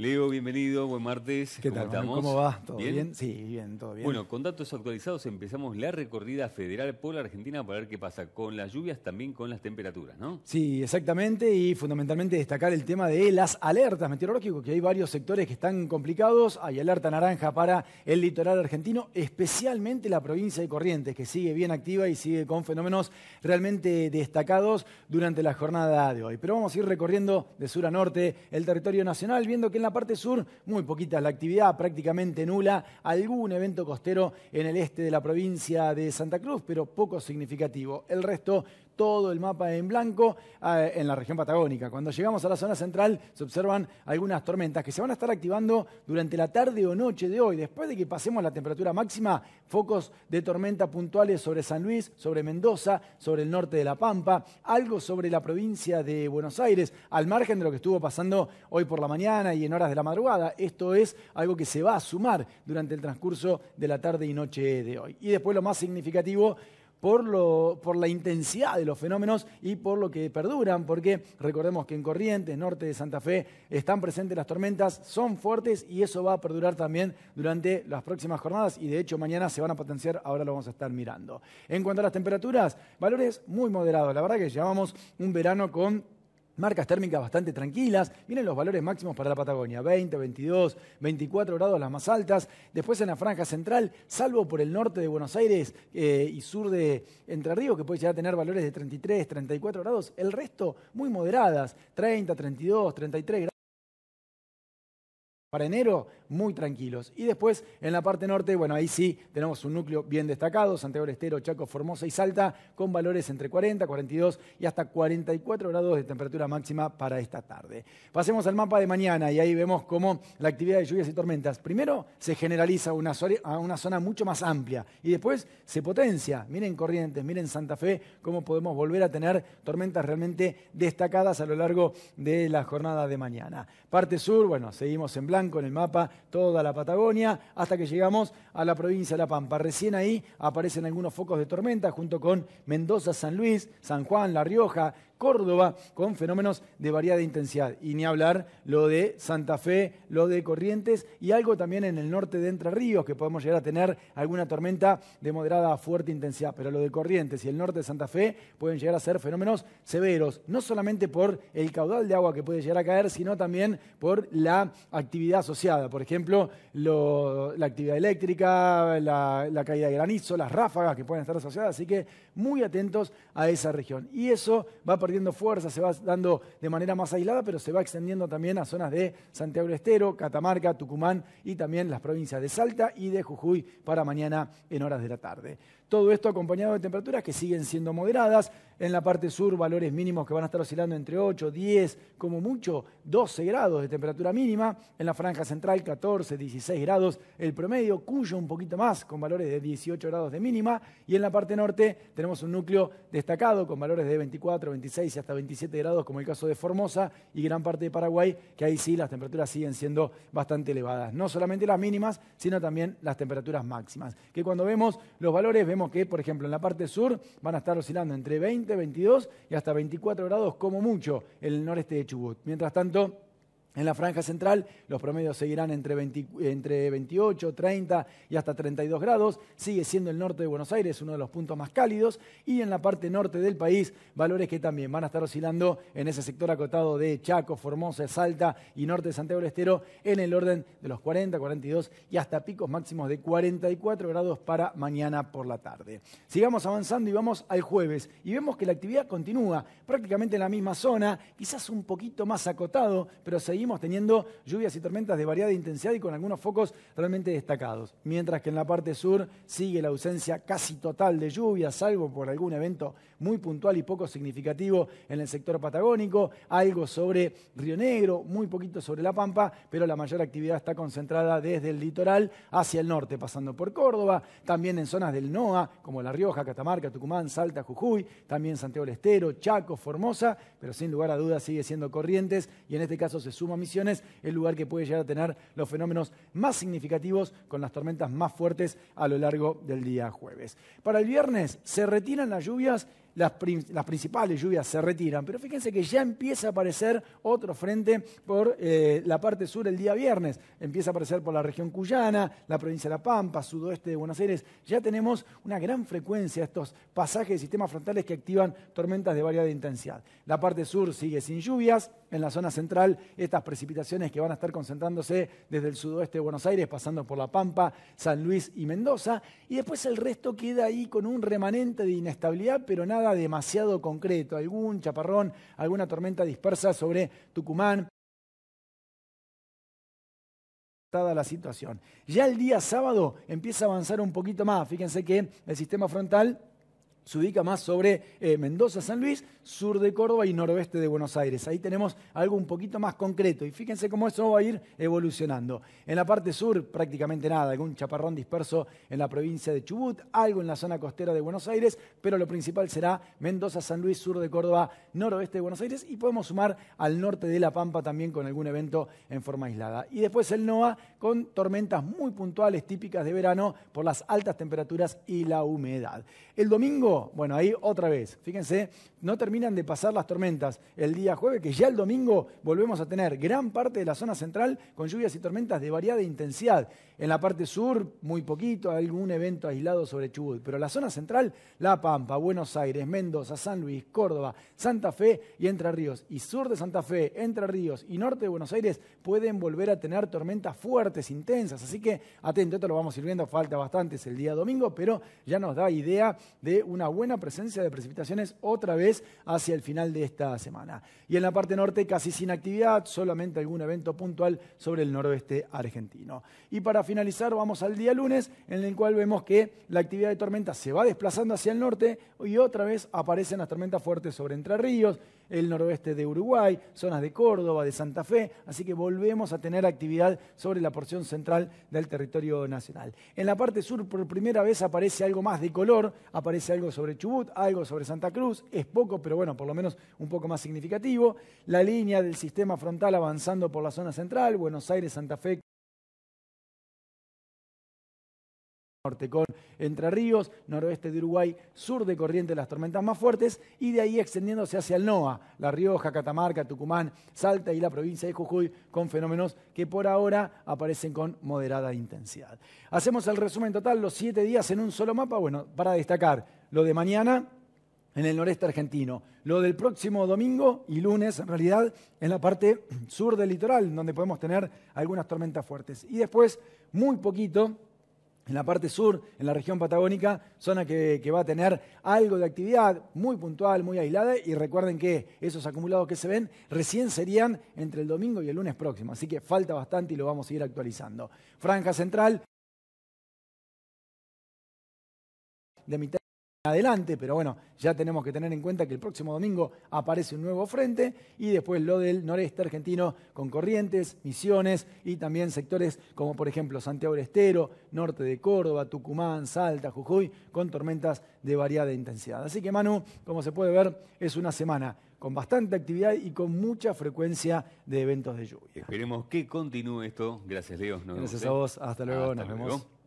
Leo, bienvenido, buen martes. ¿Qué tal? ¿Cómo va? ¿Todo ¿Bien? Sí, bien, todo bien. Bueno, con datos actualizados empezamos la recorrida federal por la Argentina para ver qué pasa con las lluvias, también con las temperaturas, ¿no? Sí, exactamente, y fundamentalmente destacar el tema de las alertas meteorológicas, que hay varios sectores que están complicados. Hay alerta naranja para el litoral argentino, especialmente la provincia de Corrientes, que sigue bien activa y sigue con fenómenos realmente destacados durante la jornada de hoy. Pero vamos a ir recorriendo de sur a norte el territorio nacional, viendo que en la la parte sur, muy poquita la actividad, prácticamente nula. Algún evento costero en el este de la provincia de Santa Cruz, pero poco significativo. El resto, todo el mapa en blanco ah, en la región patagónica. Cuando llegamos a la zona central se observan algunas tormentas que se van a estar activando durante la tarde o noche de hoy. Después de que pasemos la temperatura máxima, focos de tormenta puntuales sobre San Luis, sobre Mendoza, sobre el norte de La Pampa, algo sobre la provincia de Buenos Aires, al margen de lo que estuvo pasando hoy por la mañana y en horas de la madrugada. Esto es algo que se va a sumar durante el transcurso de la tarde y noche de hoy. Y después lo más significativo por, lo, por la intensidad de los fenómenos y por lo que perduran, porque recordemos que en Corrientes, norte de Santa Fe, están presentes las tormentas, son fuertes y eso va a perdurar también durante las próximas jornadas y de hecho mañana se van a potenciar, ahora lo vamos a estar mirando. En cuanto a las temperaturas, valores muy moderados, la verdad que llevamos un verano con marcas térmicas bastante tranquilas. Vienen los valores máximos para la Patagonia, 20, 22, 24 grados las más altas. Después en la franja central, salvo por el norte de Buenos Aires eh, y sur de Entre Ríos, que puede llegar a tener valores de 33, 34 grados, el resto muy moderadas, 30, 32, 33 grados. Para enero, muy tranquilos. Y después, en la parte norte, bueno, ahí sí tenemos un núcleo bien destacado, Santiago del Estero, Chaco, Formosa y Salta, con valores entre 40, 42 y hasta 44 grados de temperatura máxima para esta tarde. Pasemos al mapa de mañana y ahí vemos cómo la actividad de lluvias y tormentas, primero se generaliza a una zona mucho más amplia y después se potencia. Miren Corrientes, miren Santa Fe, cómo podemos volver a tener tormentas realmente destacadas a lo largo de la jornada de mañana. Parte sur, bueno, seguimos en blanco con el mapa toda la Patagonia, hasta que llegamos a la provincia de La Pampa. Recién ahí aparecen algunos focos de tormenta junto con Mendoza, San Luis, San Juan, La Rioja, Córdoba, con fenómenos de variada intensidad. Y ni hablar lo de Santa Fe, lo de Corrientes y algo también en el norte de Entre Ríos, que podemos llegar a tener alguna tormenta de moderada a fuerte intensidad. Pero lo de Corrientes y el norte de Santa Fe pueden llegar a ser fenómenos severos, no solamente por el caudal de agua que puede llegar a caer, sino también por la actividad asociada. Por ejemplo, la actividad eléctrica, la, la caída de granizo, las ráfagas que pueden estar asociadas. Así que muy atentos a esa región. Y eso va perdiendo fuerza, se va dando de manera más aislada, pero se va extendiendo también a zonas de Santiago del Estero, Catamarca, Tucumán y también las provincias de Salta y de Jujuy para mañana en horas de la tarde. Todo esto acompañado de temperaturas que siguen siendo moderadas. En la parte sur, valores mínimos que van a estar oscilando entre 8, 10, como mucho 12 grados de temperatura mínima. En la franja central, 14, 16 grados el promedio, Cuyo un poquito más, con valores de 18 grados de mínima. Y en la parte norte tenemos un núcleo destacado con valores de 24, 26 y hasta 27 grados, como el caso de Formosa y gran parte de Paraguay, que ahí sí las temperaturas siguen siendo bastante elevadas. No solamente las mínimas, sino también las temperaturas máximas. Que cuando vemos los valores, vemos que, por ejemplo, en la parte sur van a estar oscilando entre 20, 22 y hasta 24 grados como mucho en el noreste de Chubut. Mientras tanto, en la franja central los promedios seguirán entre, 28, 30 y hasta 32 grados. Sigue siendo el norte de Buenos Aires uno de los puntos más cálidos. Y en la parte norte del país, valores que también van a estar oscilando en ese sector acotado de Chaco, Formosa, Salta y norte de Santiago Estero en el orden de los 40, 42 y hasta picos máximos de 44 grados para mañana por la tarde. Sigamos avanzando y vamos al jueves. Y vemos que la actividad continúa prácticamente en la misma zona, quizás un poquito más acotado, pero seguimos teniendo lluvias y tormentas de variada intensidad y con algunos focos realmente destacados. Mientras que en la parte sur sigue la ausencia casi total de lluvias, salvo por algún evento muy puntual y poco significativo en el sector patagónico, algo sobre Río Negro, muy poquito sobre La Pampa, pero la mayor actividad está concentrada desde el litoral hacia el norte, pasando por Córdoba, también en zonas del NOA, como La Rioja, Catamarca, Tucumán, Salta, Jujuy, también Santiago del Estero, Chaco, Formosa, pero sin lugar a dudas sigue siendo Corrientes y en este caso se suman Misiones, el lugar que puede llegar a tener los fenómenos más significativos con las tormentas más fuertes a lo largo del día jueves. Para el viernes se retiran las lluvias las, principales lluvias se retiran, pero fíjense que ya empieza a aparecer otro frente por eh, la parte sur el día viernes, empieza a aparecer por la región cuyana, la provincia de La Pampa, sudoeste de Buenos Aires, ya tenemos una gran frecuencia de estos pasajes de sistemas frontales que activan tormentas de variada intensidad. La parte sur sigue sin lluvias, en la zona central estas precipitaciones que van a estar concentrándose desde el sudoeste de Buenos Aires, pasando por La Pampa, San Luis y Mendoza, y después el resto queda ahí con un remanente de inestabilidad, pero nada demasiado concreto, algún chaparrón, alguna tormenta dispersa sobre Tucumán. la situación. Ya el día sábado empieza a avanzar un poquito más. Fíjense que el sistema frontal se ubica más sobre eh, Mendoza, San Luis, sur de Córdoba y noroeste de Buenos Aires. Ahí tenemos algo un poquito más concreto y fíjense cómo eso va a ir evolucionando. En la parte sur prácticamente nada, algún chaparrón disperso en la provincia de Chubut, algo en la zona costera de Buenos Aires, pero lo principal será Mendoza, San Luis, sur de Córdoba, noroeste de Buenos Aires y podemos sumar al norte de La Pampa también con algún evento en forma aislada. Y después el NOA con tormentas muy puntuales típicas de verano por las altas temperaturas y la humedad. El domingo bueno, ahí otra vez, fíjense, no terminan de pasar las tormentas el día jueves, que ya el domingo volvemos a tener gran parte de la zona central con lluvias y tormentas de variada intensidad. En la parte sur, muy poquito, algún evento aislado sobre Chubut, pero la zona central, La Pampa, Buenos Aires, Mendoza, San Luis, Córdoba, Santa Fe y Entre Ríos, y sur de Santa Fe, Entre Ríos y norte de Buenos Aires pueden volver a tener tormentas fuertes, intensas, así que atento, esto lo vamos sirviendo, ir viendo, falta bastantes el día domingo, pero ya nos da idea de una buena presencia de precipitaciones otra vez hacia el final de esta semana. Y en la parte norte casi sin actividad, solamente algún evento puntual sobre el noroeste argentino. Y para finalizar vamos al día lunes en el cual vemos que la actividad de tormenta se va desplazando hacia el norte y otra vez aparecen las tormentas fuertes sobre Entre Ríos, el noroeste de Uruguay, zonas de Córdoba, de Santa Fe, así que volvemos a tener actividad sobre la porción central del territorio nacional. En la parte sur por primera vez aparece algo más de color, aparece algo sobre Chubut, algo sobre Santa Cruz, es poco, pero bueno, por lo menos un poco más significativo. La línea del sistema frontal avanzando por la zona central, Buenos Aires, Santa Fe, norte con Entre Ríos, noroeste de Uruguay, sur de Corrientes las tormentas más fuertes y de ahí extendiéndose hacia el NOA, La Rioja, Catamarca, Tucumán, Salta y la provincia de Jujuy con fenómenos que por ahora aparecen con moderada intensidad. Hacemos el resumen total, los siete días en un solo mapa, bueno, para destacar lo de mañana en el noreste argentino, lo del próximo domingo y lunes en realidad en la parte sur del litoral, donde podemos tener algunas tormentas fuertes. Y después, muy poquito, en la parte sur, en la región patagónica, zona que, va a tener algo de actividad muy puntual, muy aislada, y recuerden que esos acumulados que se ven recién serían entre el domingo y el lunes próximo, así que falta bastante y lo vamos a ir actualizando. Franja central de mitad adelante, pero bueno, ya tenemos que tener en cuenta que el próximo domingo aparece un nuevo frente y después lo del noreste argentino con corrientes, misiones y también sectores como por ejemplo Santiago del Estero, norte de Córdoba, Tucumán, Salta, Jujuy, con tormentas de variada intensidad. Así que Manu, como se puede ver, es una semana con bastante actividad y con mucha frecuencia de eventos de lluvia. Esperemos que continúe esto. Gracias, Leo. Gracias a ¿eh? vos. Hasta luego. nos vemos.